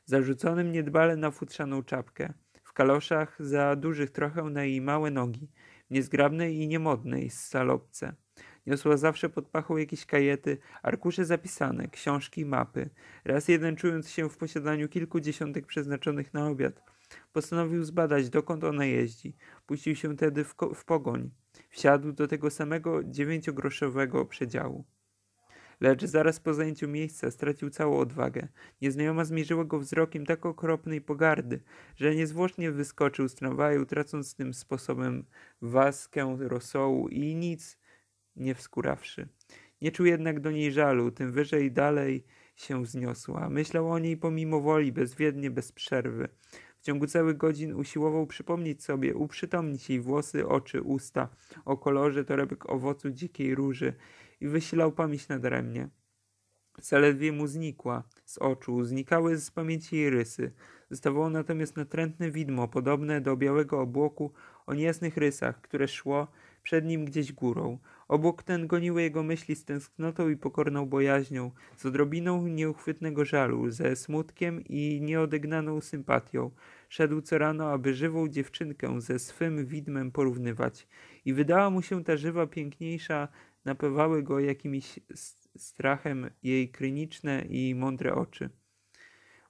Zarzuconym niedbale na futrzaną czapkę. W kaloszach za dużych trochę na jej małe nogi. Niezgrabnej i niemodnej z salopce. Niosła zawsze pod pachą jakieś kajety, arkusze zapisane, książki, mapy. Raz jeden czując się w posiadaniu kilku dziesiątek przeznaczonych na obiad, postanowił zbadać dokąd ona jeździ. Puścił się tedy w, w pogoń. Wsiadł do tego samego dziewięciogroszowego przedziału. Lecz zaraz po zajęciu miejsca stracił całą odwagę. Nieznajoma zmierzyła go wzrokiem tak okropnej pogardy, że niezwłocznie wyskoczył z tramwaju, tracąc tym sposobem waskę rosołu i nic nie wskurawszy. Nie czuł jednak do niej żalu, tym wyżej dalej się wzniosła. Myślał o niej pomimo woli, bezwiednie, bez przerwy. W ciągu całych godzin usiłował przypomnieć sobie, uprzytomnić jej włosy, oczy, usta, o kolorze torebek owocu dzikiej róży i wysilał pamięć nadaremnie. Zaledwie mu znikła z oczu, znikały z pamięci jej rysy. Zostawało natomiast natrętne widmo, podobne do białego obłoku o niejasnych rysach, które szło przed nim gdzieś górą. Obok ten goniły jego myśli z tęsknotą i pokorną bojaźnią, z odrobiną nieuchwytnego żalu, ze smutkiem i nieodegnaną sympatią. Szedł co rano, aby żywą dziewczynkę ze swym widmem porównywać. I wydała mu się ta żywa, piękniejsza, napewały go jakimś strachem jej kryniczne i mądre oczy.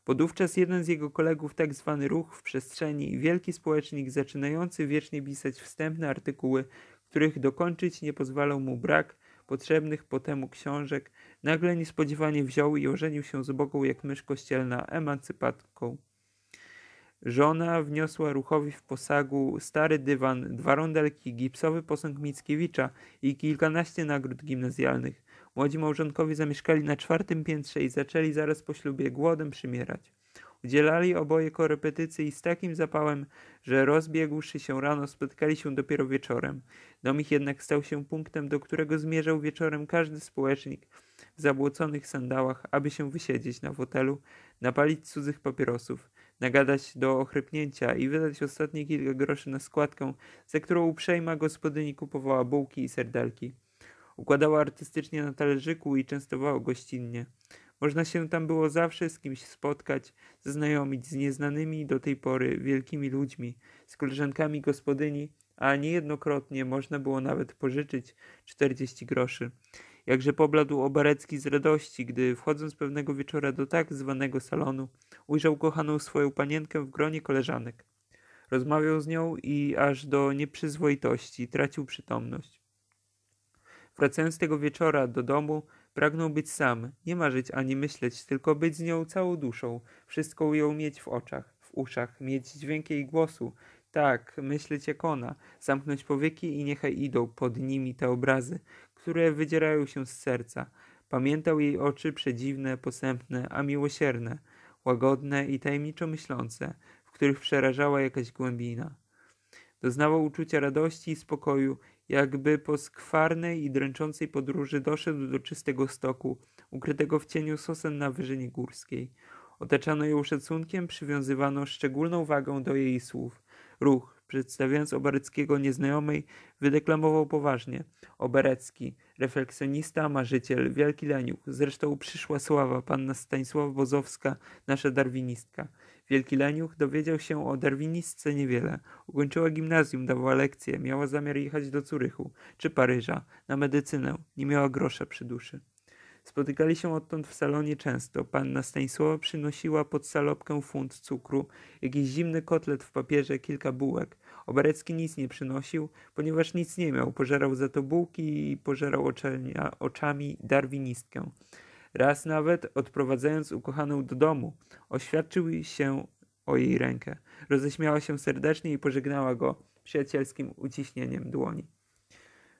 Podówczas jeden z jego kolegów, tak zwany ruch w przestrzeni, wielki społecznik zaczynający wiecznie pisać wstępne artykuły, których dokończyć nie pozwalał mu brak potrzebnych potemu książek, nagle niespodziewanie wziął i ożenił się z bogą jak mysz kościelna emancypatką. Żona wniosła ruchowi w posagu stary dywan, dwa rondelki, gipsowy posąg Mickiewicza i kilkanaście nagród gimnazjalnych. Młodzi małżonkowie zamieszkali na czwartym piętrze i zaczęli zaraz po ślubie głodem przymierać. Udzielali oboje korepetycji z takim zapałem, że rozbiegłszy się rano spotkali się dopiero wieczorem. Dom ich jednak stał się punktem, do którego zmierzał wieczorem każdy społecznik w zabłoconych sandałach, aby się wysiedzieć na fotelu, napalić cudzych papierosów, nagadać do ochrypnięcia i wydać ostatnie kilka groszy na składkę, za którą uprzejma gospodyni kupowała bułki i serdelki. Układała artystycznie na talerzyku i częstowała gościnnie. Można się tam było zawsze z kimś spotkać, zaznajomić z nieznanymi do tej pory wielkimi ludźmi, z koleżankami gospodyni, a niejednokrotnie można było nawet pożyczyć 40 groszy. Jakże pobladł Obarecki z radości, gdy wchodząc pewnego wieczora do tak zwanego salonu, ujrzał kochaną swoją panienkę w gronie koleżanek. Rozmawiał z nią i aż do nieprzyzwoitości tracił przytomność. Wracając tego wieczora do domu, Pragnął być sam, nie marzyć ani myśleć, tylko być z nią całą duszą, wszystko ją mieć w oczach, w uszach, mieć dźwięk jej głosu. Tak, myśleć jak ona, zamknąć powieki i niechaj idą pod nimi te obrazy, które wydzierają się z serca. Pamiętał jej oczy przedziwne, posępne, a miłosierne, łagodne i tajemniczo myślące, w których przerażała jakaś głębina. Doznawał uczucia radości i spokoju jakby po skwarnej i dręczącej podróży doszedł do czystego stoku, ukrytego w cieniu sosen na wyżynie górskiej. Otaczano ją szacunkiem, przywiązywano szczególną wagę do jej słów. Ruch, przedstawiając Obereckiego nieznajomej, wydeklamował poważnie. Oberecki, refleksjonista, marzyciel, wielki leniuch, zresztą przyszła sława, panna Stanisława Bozowska, nasza darwinistka. Wielki Leniuch dowiedział się o darwinistce niewiele. Ukończyła gimnazjum, dawała lekcje, miała zamiar jechać do Curychu czy Paryża na medycynę. Nie miała grosza przy duszy. Spotykali się odtąd w salonie często. Panna Stanisława przynosiła pod salopkę funt cukru, jakiś zimny kotlet w papierze, kilka bułek. Obarecki nic nie przynosił, ponieważ nic nie miał. Pożerał za to bułki i pożerał oczami darwinistkę. Raz nawet, odprowadzając ukochaną do domu, oświadczył się o jej rękę. Roześmiała się serdecznie i pożegnała go przyjacielskim uciśnieniem dłoni.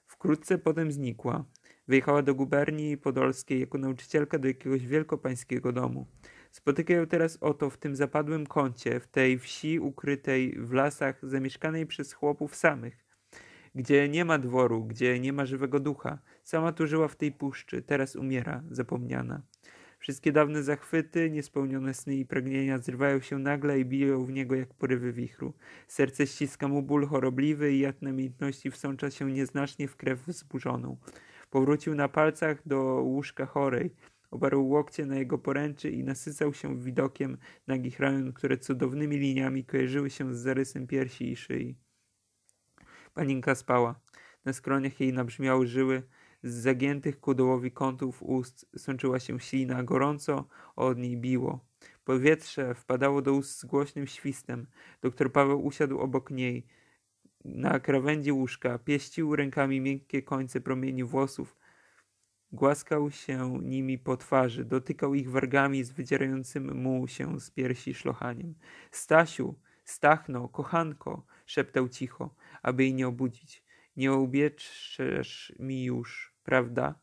Wkrótce potem znikła. Wyjechała do guberni podolskiej jako nauczycielka do jakiegoś wielkopańskiego domu. Spotyka ją teraz oto w tym zapadłym kącie, w tej wsi ukrytej w lasach, zamieszkanej przez chłopów samych gdzie nie ma dworu, gdzie nie ma żywego ducha. Sama tu żyła w tej puszczy, teraz umiera, zapomniana. Wszystkie dawne zachwyty, niespełnione sny i pragnienia zrywają się nagle i biją w niego jak porywy wichru. Serce ściska mu ból chorobliwy i jad namiętności wsącza się nieznacznie w krew wzburzoną. Powrócił na palcach do łóżka chorej, oparł łokcie na jego poręczy i nasycał się widokiem nagich ramion, które cudownymi liniami kojarzyły się z zarysem piersi i szyi. Paninka spała. Na skroniach jej nabrzmiały żyły, z zagiętych ku dołowi kątów ust sączyła się ślina, gorąco od niej biło. Powietrze wpadało do ust z głośnym świstem. Doktor Paweł usiadł obok niej, na krawędzi łóżka, pieścił rękami miękkie końce promieni włosów, głaskał się nimi po twarzy, dotykał ich wargami z wydzierającym mu się z piersi szlochaniem. Stasiu, Stachno, kochanko, Szeptał cicho, aby jej nie obudzić. Nie obieczesz mi już, prawda?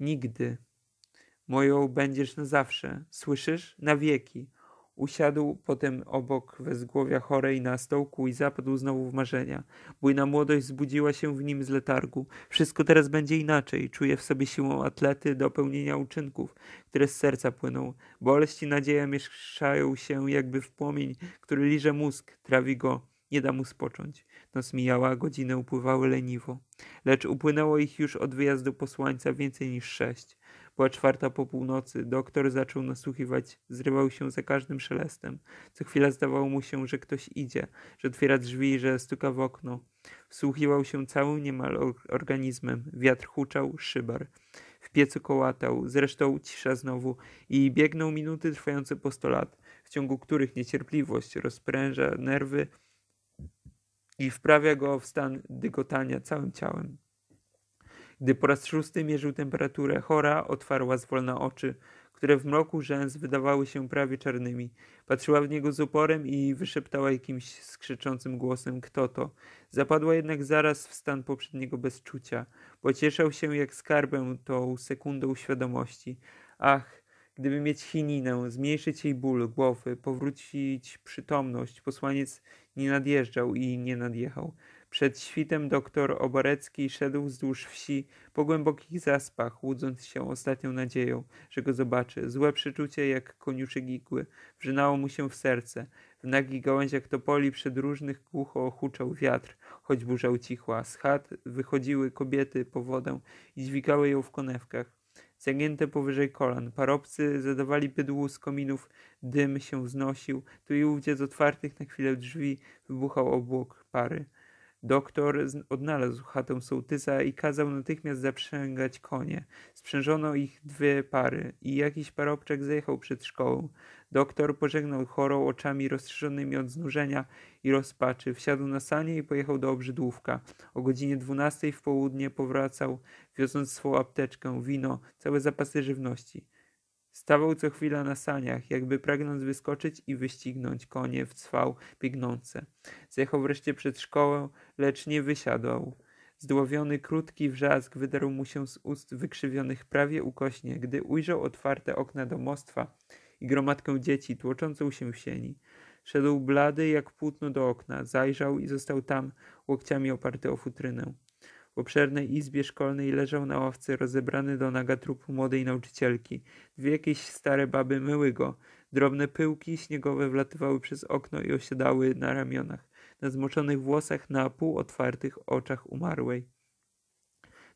Nigdy. Moją będziesz na zawsze, słyszysz? Na wieki. Usiadł potem obok wezgłowia chorej na stołku i zapadł znowu w marzenia. Bujna młodość zbudziła się w nim z letargu. Wszystko teraz będzie inaczej. Czuje w sobie siłą atlety do pełnienia uczynków, które z serca płyną. Boleść i nadzieja mieszają się jakby w płomień, który liże mózg, trawi go nie da mu spocząć. Noc mijała, godziny upływały leniwo. Lecz upłynęło ich już od wyjazdu posłańca więcej niż sześć. Była czwarta po północy. Doktor zaczął nasłuchiwać. Zrywał się za każdym szelestem. Co chwila zdawało mu się, że ktoś idzie, że otwiera drzwi, że stuka w okno. Wsłuchiwał się całym niemal organizmem. Wiatr huczał, szybar. W piecu kołatał, zresztą cisza znowu i biegną minuty trwające po sto lat, w ciągu których niecierpliwość rozpręża nerwy, i wprawia go w stan dygotania całym ciałem. Gdy po raz szósty mierzył temperaturę, chora otwarła zwolna oczy, które w mroku rzęs wydawały się prawie czarnymi. Patrzyła w niego z uporem i wyszeptała jakimś skrzyczącym głosem kto to. Zapadła jednak zaraz w stan poprzedniego bezczucia. Pocieszał się jak skarbem tą sekundą świadomości. Ach, Gdyby mieć chininę, zmniejszyć jej ból głowy, powrócić przytomność, posłaniec nie nadjeżdżał i nie nadjechał. Przed świtem doktor Oborecki szedł wzdłuż wsi po głębokich zaspach, łudząc się ostatnią nadzieją, że go zobaczy. Złe przeczucie, jak koniusze gigły, wrzynało mu się w serce. W nagich gałęziach topoli przed różnych głucho huczał wiatr, choć burza ucichła. Z chat wychodziły kobiety po wodę i dźwigały ją w konewkach zagięte powyżej kolan. Parobcy zadawali bydłu z kominów, dym się wznosił, tu i ówdzie z otwartych na chwilę drzwi wybuchał obłok pary. Doktor odnalazł chatę sołtysa i kazał natychmiast zaprzęgać konie. Sprzężono ich dwie pary i jakiś parobczek zjechał przed szkołą. Doktor pożegnał chorą oczami rozszerzonymi od znużenia i rozpaczy. Wsiadł na sanie i pojechał do Obrzydłówka. O godzinie dwunastej w południe powracał, wiodąc swą apteczkę, wino, całe zapasy żywności. Stawał co chwila na saniach, jakby pragnąc wyskoczyć i wyścignąć konie w cwał biegnące. Zjechał wreszcie przed szkołę, lecz nie wysiadał. Zdłowiony krótki wrzask wydarł mu się z ust wykrzywionych prawie ukośnie, gdy ujrzał otwarte okna domostwa i gromadkę dzieci tłoczącą się w sieni. Szedł blady jak płótno do okna, zajrzał i został tam, łokciami oparty o futrynę. W obszernej izbie szkolnej leżał na ławce rozebrany do naga trup młodej nauczycielki. Dwie jakieś stare baby myły go. Drobne pyłki śniegowe wlatywały przez okno i osiadały na ramionach, na zmoczonych włosach, na pół otwartych oczach umarłej.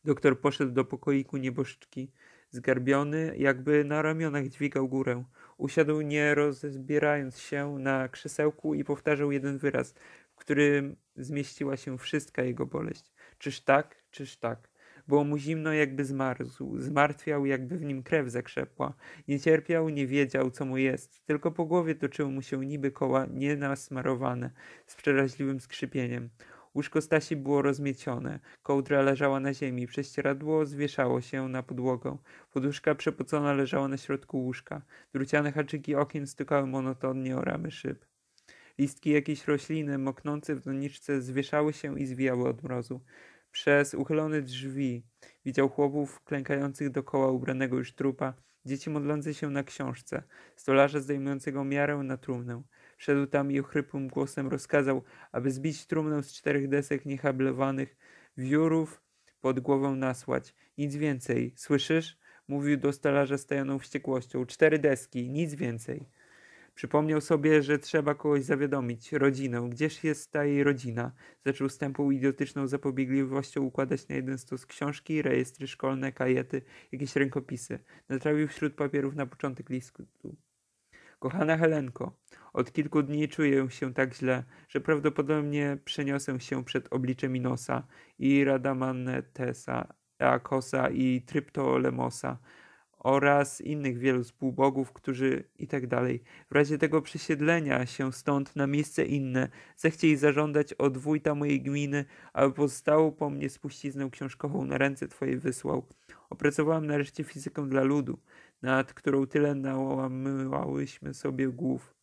Doktor poszedł do pokoiku nieboszczki. Zgarbiony, jakby na ramionach dźwigał górę. Usiadł nie rozbierając się na krzesełku i powtarzał jeden wyraz, w którym zmieściła się wszystka jego boleść. Czyż tak, czyż tak. Było mu zimno, jakby zmarzł, zmartwiał, jakby w nim krew zakrzepła. Nie cierpiał, nie wiedział, co mu jest, tylko po głowie toczyły mu się niby koła nienasmarowane, z przeraźliwym skrzypieniem. Łóżko Stasi było rozmiecione, kołdra leżała na ziemi, prześcieradło zwieszało się na podłogę, poduszka przepocona leżała na środku łóżka, druciane haczyki okien stykały monotonnie o ramy szyb. Listki jakiejś rośliny moknące w doniczce zwieszały się i zwijały od mrozu. Przez uchylone drzwi widział chłopów klękających dokoła ubranego już trupa, dzieci modlące się na książce, stolarza zdejmującego miarę na trumnę. Wszedł tam i ochrypłym głosem rozkazał, aby zbić trumnę z czterech desek niehabiliowanych, wiórów pod głową nasłać. Nic więcej. Słyszysz? Mówił do stolarza z tajoną wściekłością. Cztery deski, nic więcej. Przypomniał sobie, że trzeba kogoś zawiadomić, rodzinę. Gdzież jest ta jej rodzina? Zaczął z tępą idiotyczną zapobiegliwością układać na jeden stos książki, rejestry szkolne, kajety, jakieś rękopisy. Natrawił wśród papierów na początek listu. Kochana Helenko, od kilku dni czuję się tak źle, że prawdopodobnie przeniosę się przed oblicze Minosa i Radamanetesa, Eakosa i Tryptolemosa oraz innych wielu spółbogów, którzy i tak dalej. W razie tego przesiedlenia się stąd na miejsce inne, zechciej zażądać od wójta mojej gminy, aby pozostałą po mnie spuściznę książkową na ręce twojej wysłał. Opracowałam nareszcie fizykę dla ludu, nad którą tyle nałamywałyśmy sobie głów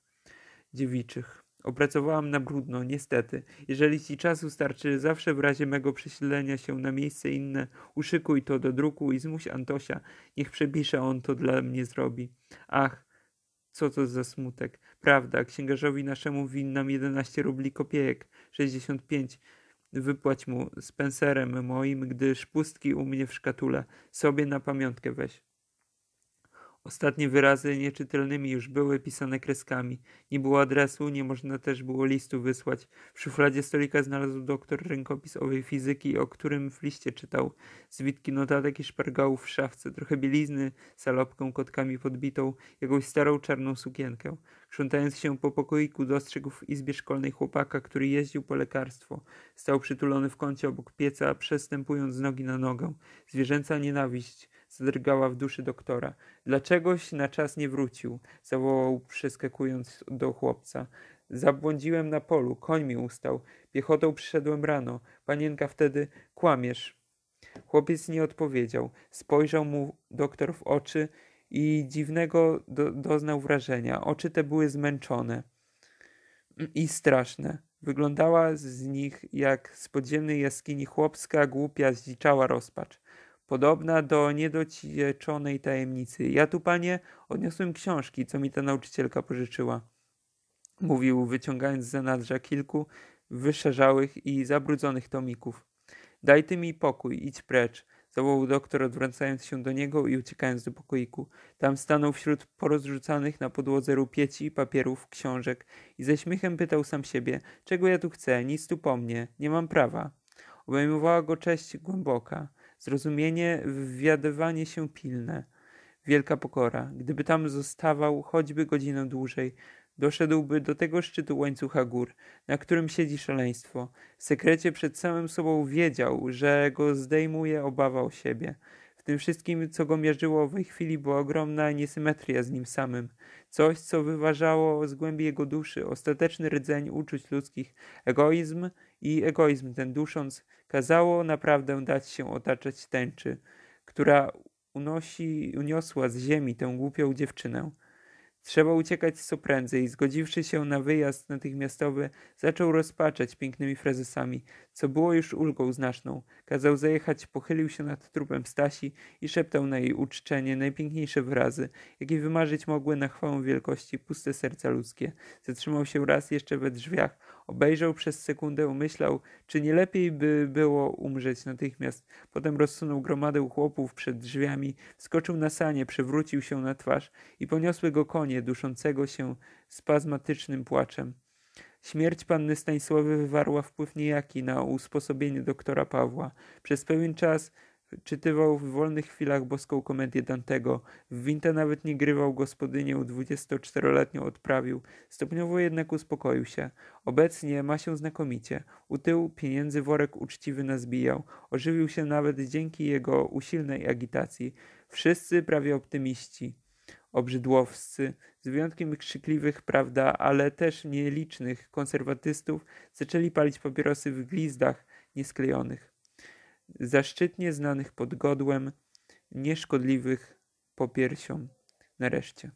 dziewiczych. Opracowałam na brudno, niestety. Jeżeli ci czasu starczy, zawsze w razie mego przesiedlenia się na miejsce inne, uszykuj to do druku i zmuś Antosia. Niech przepisze on to dla mnie zrobi. Ach, co to za smutek. Prawda, księgarzowi naszemu winnam 11 rubli kopiejek, 65. Wypłać mu Spencerem moim, gdyż pustki u mnie w szkatule. Sobie na pamiątkę weź. Ostatnie wyrazy nieczytelnymi już były, pisane kreskami. Nie było adresu, nie można też było listu wysłać. W szufladzie stolika znalazł doktor rękopis owej fizyki, o którym w liście czytał. Zwitki notatek i szpargałów w szafce, trochę bielizny, salopkę kotkami podbitą, jakąś starą czarną sukienkę. Krzątając się po pokoiku, dostrzegł w izbie szkolnej chłopaka, który jeździł po lekarstwo. Stał przytulony w kącie obok pieca, przestępując z nogi na nogę. Zwierzęca nienawiść zdrgała w duszy doktora. Dlaczegoś na czas nie wrócił, zawołał przeskakując do chłopca. Zabłądziłem na polu, koń mi ustał. Piechotą przyszedłem rano. Panienka wtedy kłamiesz. Chłopiec nie odpowiedział. Spojrzał mu doktor w oczy i dziwnego do, doznał wrażenia. Oczy te były zmęczone i straszne. Wyglądała z nich jak z podziemnej jaskini chłopska, głupia, zdziczała rozpacz podobna do niedocieczonej tajemnicy. Ja tu, panie, odniosłem książki, co mi ta nauczycielka pożyczyła. Mówił, wyciągając z zanadrza kilku wyszarzałych i zabrudzonych tomików. Daj ty mi pokój, idź precz, zawołał doktor, odwracając się do niego i uciekając do pokoiku. Tam stanął wśród porozrzucanych na podłodze rupieci, papierów, książek i ze śmiechem pytał sam siebie, czego ja tu chcę, nic tu po mnie, nie mam prawa. Obejmowała go cześć głęboka zrozumienie, wywiadywanie się pilne, wielka pokora. Gdyby tam zostawał choćby godzinę dłużej, doszedłby do tego szczytu łańcucha gór, na którym siedzi szaleństwo. W sekrecie przed samym sobą wiedział, że go zdejmuje obawa o siebie. W tym wszystkim, co go mierzyło w tej chwili, była ogromna niesymetria z nim samym. Coś, co wyważało z głębi jego duszy ostateczny rdzeń uczuć ludzkich, egoizm i egoizm ten dusząc, kazało naprawdę dać się otaczać tęczy, która unosi, uniosła z ziemi tę głupią dziewczynę. Trzeba uciekać co prędzej. Zgodziwszy się na wyjazd natychmiastowy, zaczął rozpaczać pięknymi frazesami, co było już ulgą znaczną. Kazał zajechać, pochylił się nad trupem Stasi i szeptał na jej uczczenie najpiękniejsze wyrazy, jakie wymarzyć mogły na chwałę wielkości puste serca ludzkie. Zatrzymał się raz jeszcze we drzwiach, Obejrzał przez sekundę, umyślał, czy nie lepiej by było umrzeć natychmiast. Potem rozsunął gromadę chłopów przed drzwiami, skoczył na sanie, przewrócił się na twarz i poniosły go konie, duszącego się spazmatycznym płaczem. Śmierć panny Stanisławy wywarła wpływ niejaki na usposobienie doktora Pawła. Przez pewien czas Czytywał w wolnych chwilach boską komedię Dantego. W winta nawet nie grywał, gospodynię 24-letnią odprawił. Stopniowo jednak uspokoił się. Obecnie ma się znakomicie. U tyłu pieniędzy worek uczciwy nazbijał. Ożywił się nawet dzięki jego usilnej agitacji. Wszyscy prawie optymiści. Obrzydłowscy, z wyjątkiem krzykliwych, prawda, ale też nielicznych konserwatystów, zaczęli palić papierosy w glizdach niesklejonych zaszczytnie znanych pod godłem, nieszkodliwych popiersiom nareszcie.